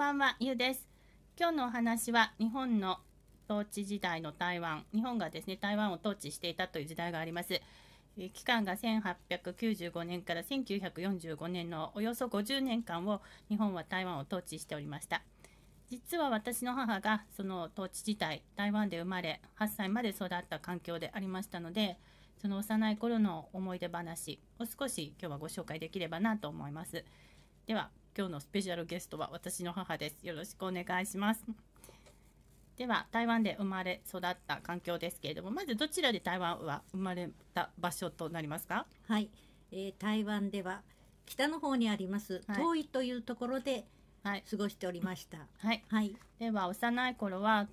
ばんは、ゆうです。今日のお話は、日本の統治時代の台湾、日本がですね、台湾を統治していたという時代があります。期間が1895年から1945年のおよそ50年間を日本は台湾を統治しておりました。実は私の母がその統治時代、台湾で生まれ、8歳まで育った環境でありましたので、その幼い頃の思い出話を少し今日はご紹介できればなと思います。では今日のスペシャルゲストは私の母です。よろしくお願いします。では台湾で生まれ育った環境ですけれどもまずどちらで台湾は生まれた場所となりますかはい、えー、台湾では北の方にあります、遠いというところで過ごしておりました、はい、はい、では幼い頃は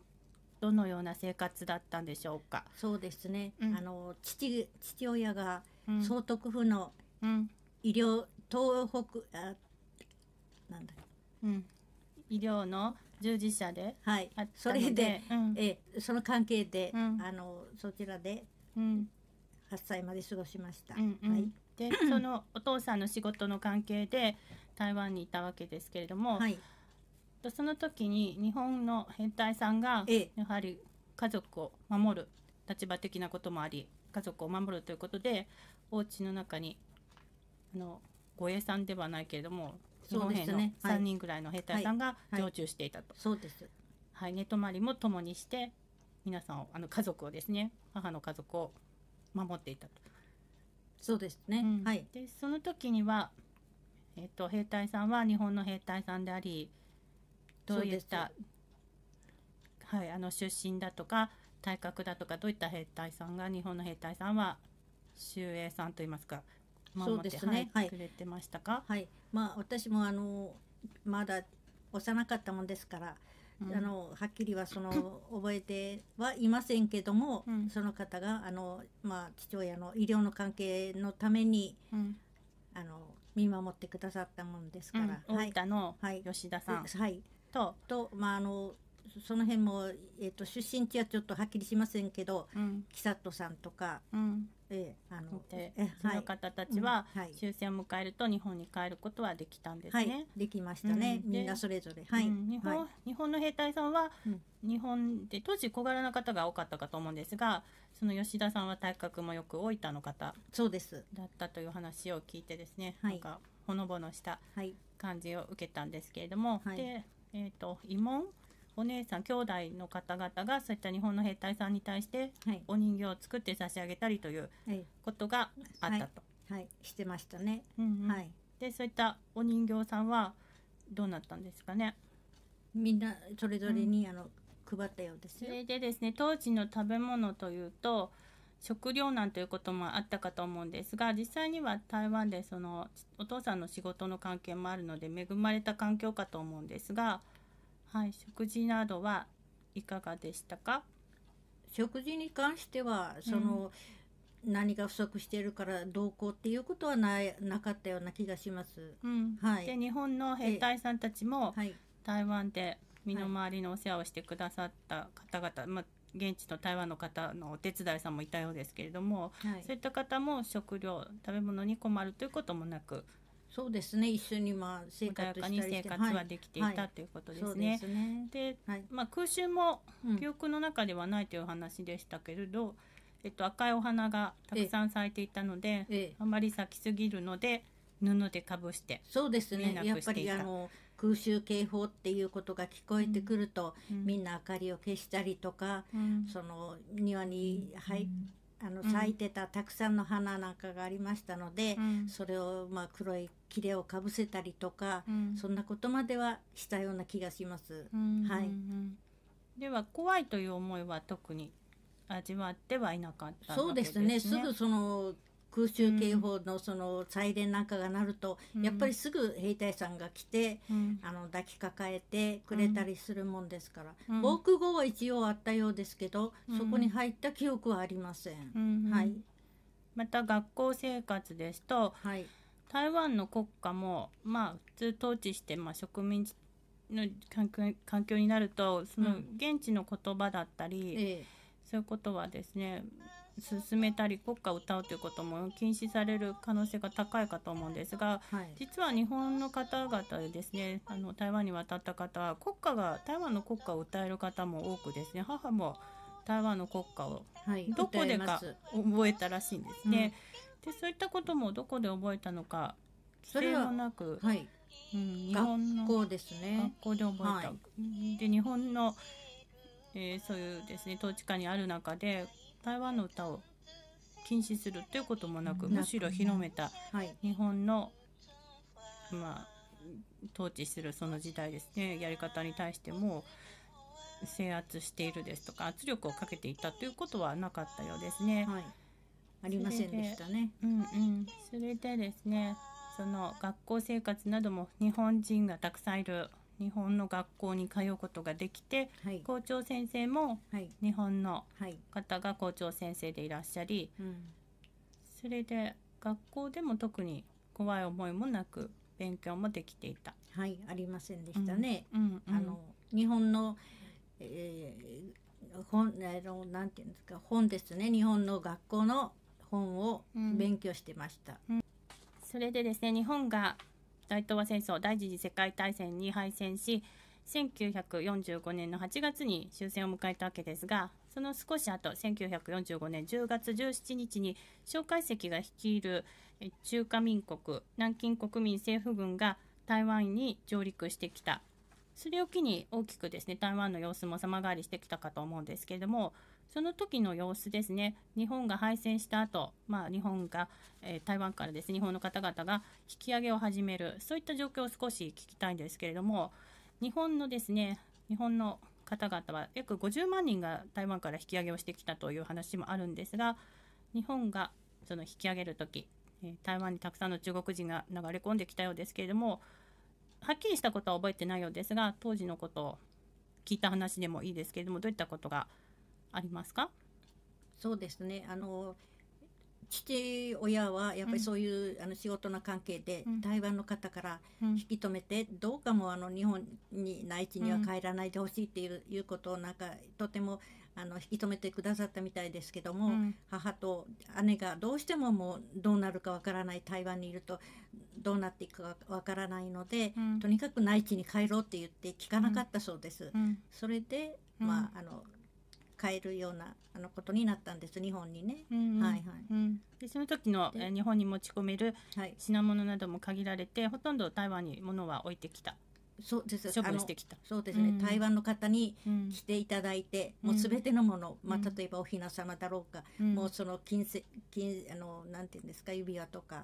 どのような生活だったんでしょうかそうですね、うん、あの父父親が総督府の医療、うん、東北あなんだうん医療の従事者であったのでそれで、うんえその関係で、うんあのそちらで8歳まで過ごしました、で そのお父さんの仕事の関係で台湾にいたわけですけれども、はいとその時に日本の兵隊さんがやはり家族を守る立場的なこともあり家族を守るということでお家の中にあの護衛さんではないけれどもそうですね3人ぐらいの兵隊さんが常駐していたと、そうですはい寝泊まりも共にして皆さんをあの家族をですね母の家族を守っていたとそうですね、うん、はいでその時にはえっと兵隊さんは日本の兵隊さんでありどういったはいあの出身だとか体格だとかどういった兵隊さんが日本の兵隊さんは秀英さんといいますかそうですね、はい、くれてましたか、はい、まあ、私もあのまだ幼かったもんですから、うん、あのはっきりはその 覚えてはいませんけども、うん、その方があの、まあ、父親の医療の関係のために、うん、あの見守ってくださったもんですから、はい、大分の吉田さん、はい、とと、まあ、あのその辺も、えーと、出身地はちょっとはっきりしませんけど、うん、キサットさんとか、うん、えあので、その方たちは終戦を迎えると日本に帰ることはできたんですね。できましたね、みんなそれぞれ。はい、日本、日本の兵隊さんは、日本で当時小柄な方が多かったかと思うんですがその吉田さんは体格もよく大分の方そうですだったという話を聞いてですね、なんかほのぼのした感じを受けたんですけれども、で、えと慰問お姉さん兄弟の方々がそういった日本の兵隊さんに対してお人形を作って差し上げたりということがあったと。はい、はいはい、してましたね、うんうん、はい、でそういったお人形さんはどうなったんですかねみんなそれぞれに、うん、あの配ったようですそれでですね当時の食べ物というと食糧難ということもあったかと思うんですが実際には台湾でそのお父さんの仕事の関係もあるので恵まれた環境かと思うんですがはい、食事などはいかがでしたか食事に関してはその、うん、何が不足してるから同行っていうことはないなかったような気がします。うん、はい、で日本の兵隊さんたちも台湾で身の回りのお世話をしてくださった方々、はい、まあ、現地の台湾の方のお手伝いさんもいたようですけれども、はい、そういった方も食料食べ物に困るということもなくそうですね一緒にまあ生活に生活はできていた、ということですね。で、まあ、空襲も記憶の中ではないという話でしたけれど、うん、えっと、赤いお花がたくさん咲いていたので、ええ、あまり咲きすぎるので布でかぶしてそうですねやっぱりあの空襲警報っていうことが聞こえてくると、うん、みんな明かりを消したりとか、うん、その庭に入って。あの咲いてたたくさんの花なんかがありましたので、うん、それをまあ黒い切れをかぶせたりとか、うん、そんなことまではしたような気がします。はい、では怖いという思いは特に味わってはいなかった、ね、そうですねすぐその空襲警報のそのサイレンなんかが鳴ると、うん、やっぱりすぐ兵隊さんが来て、うん、あの抱きかかえてくれたりするもんですから、うん、防空壕は一応あったようですけど、そこに入った記憶はありません。はい、また学校生活ですと、はい、台湾の国家も、まあ、普通統治して、まあ、植民地の環境になるとその現地の言葉だったり、そういうことはですね進めたり国歌を歌うということも禁止される可能性が高いかと思うんですが、はい、実は日本の方々でですねあの台湾に渡った方は国歌が台湾の国歌を歌える方も多くですね母も台湾の国歌をどこでか覚えたらしいんですね。はいうん、でそういったこともどこで覚えたのかそれもなく、はい、うん、日本の学校ですね学校で覚えた。で日本のえー、そういうですね統治下にある中で台湾の歌を禁止するということもなくむしろ広めた日本の、はい、まあ、統治するその時代ですねやり方に対しても制圧しているですとか圧力をかけていたということはなかったようですね。はい、ありませんでしたね。うんうん、それでですねその学校生活なども日本人がたくさんいる日本の学校に通うことができて、はい、校長先生も日本の方が校長先生でいらっしゃり、はいうん、それで学校でも特に怖い思いもなく勉強もできていた。はいありませんでしたね。うん、うん、あの日本の、えー、本あのなんていうんですか本ですね日本の学校の本を勉強してました。うん、それでですね日本が大東亜戦争第一次世界大戦に敗戦し1945年の8月に終戦を迎えたわけですがその少し後1945年10月17日に介石が率いる中華民国南京国民政府軍が台湾に上陸してきたそれを機に大きくですね台湾の様子も様変わりしてきたかと思うんですけれどもその時の様子ですね日本が敗戦した後、まあ日本が、えー、台湾からですね日本の方々が引き上げを始めるそういった状況を少し聞きたいんですけれども日本のですね日本の方々は約50万人が台湾から引き上げをしてきたという話もあるんですが日本がその引き上げる時台湾にたくさんの中国人が流れ込んできたようですけれどもはっきりしたことは覚えてないようですが当時のことを聞いた話でもいいですけれどもどういったことがありますかそうですねあの父親はやっぱりそういう、あの仕事の関係で台湾の方から引き止めて、どうかもあの日本に内地には帰らないでほしいっていう,、いうことをなんかとてもあの引き止めてくださったみたいですけども、うん、母と姉がどうしてももうどうなるかわからない台湾にいるとどうなっていくかわからないので、うん、とにかく内地に帰ろうって言って聞かなかったそうです。うん、それで、まああの買えるようなあのことになったんです日本にね。うんうん、はいはいうん、でその時の日本に持ち込める品物なども限られて、はい、ほとんど台湾に物は置いてきた。そうです処分してきたそうですね、うん、台湾の方に来ていただいて、うん、もうすべてのもの、うん、まあ、例えばお雛様だろうか、もうその金せ金あのなんていうんですか指輪とか、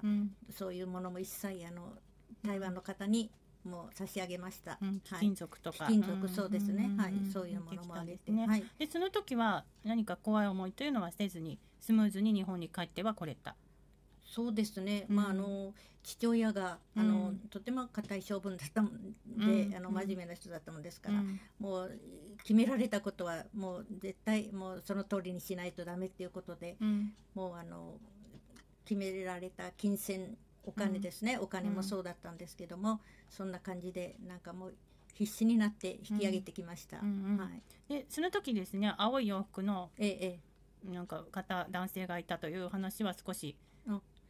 そういうものも一切あの台湾の方にもう差し上げました。うん、金属とか、はい、金属そうですね。はい、そういうものもあげて、ね、はい。でその時は何か怖い思いというのはせずにスムーズに日本に帰ってはこれた。そうですね。まあ、あの父親があの、とても固い性分だったので、あの真面目な人だったもんですから、もう決められたことはもう絶対もうその通りにしないとダメっていうことで、もうあの決められた金銭お金ですね、うん、お金もそうだったんですけども、そんな感じでなんかもう必死になって引き上げてきました。うんうん、はい、でその時ですね青い洋服の、ええ、なんか方男性がいたという話は少し。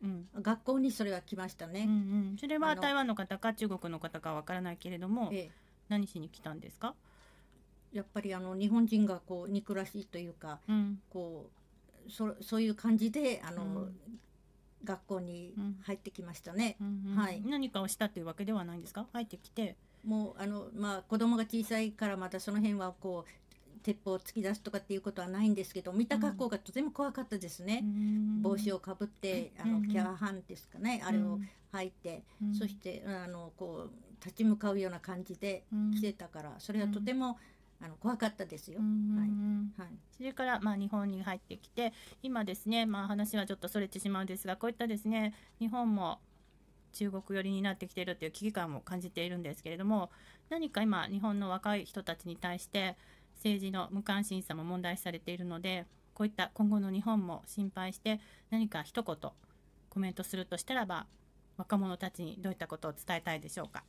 うん、学校にそれは来ましたね、うんうん、それは台湾の方か中国の方かわからないけれども、ええ、何しに来たんですかやっぱりあの日本人がこう憎らしいというか、うん、こうそそういう感じであの、うん、学校に入ってきましたね、はい、何かをしたというわけではないんですか入ってきてもうあの、まあ、子供が小さいからまたその辺はこう鉄砲を突き出すとかっていうことはないんですけど見た格好がとても怖かったですね、うん、帽子をかぶってあのキャーハンですかね、うん、あれを履いて、うん、そしてあのこう立ち向かうような感じで来てたからそれはとても、あの怖かったですよ。はいそれから、まあ、日本に入ってきて今ですね、まあ、話はちょっとそれてしまうんですがこういったですね日本も中国寄りになってきているという危機感も感じているんですけれども何か今日本の若い人たちに対して政治の無関心さも問題視されているのでこういった今後の日本も心配して何か一言コメントするとしたらば若者たちにどういったことを伝えたいでしょうか。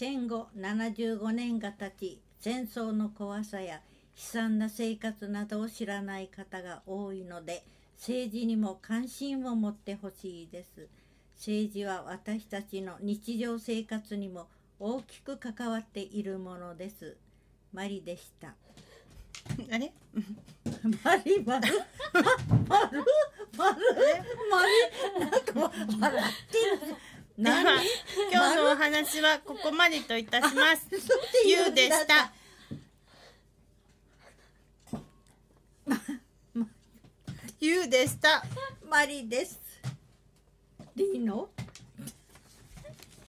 戦後75年が経ち戦争の怖さや悲惨な生活などを知らない方が多いので政治にも関心を持ってほしいです政治は私たちの日常生活にも大きく関わっているものですマリでした あれ マリマル マルマルマリなんか笑ってる何話はここまでといたします。ゆ うでした。ゆうでした。まりです。リーノ。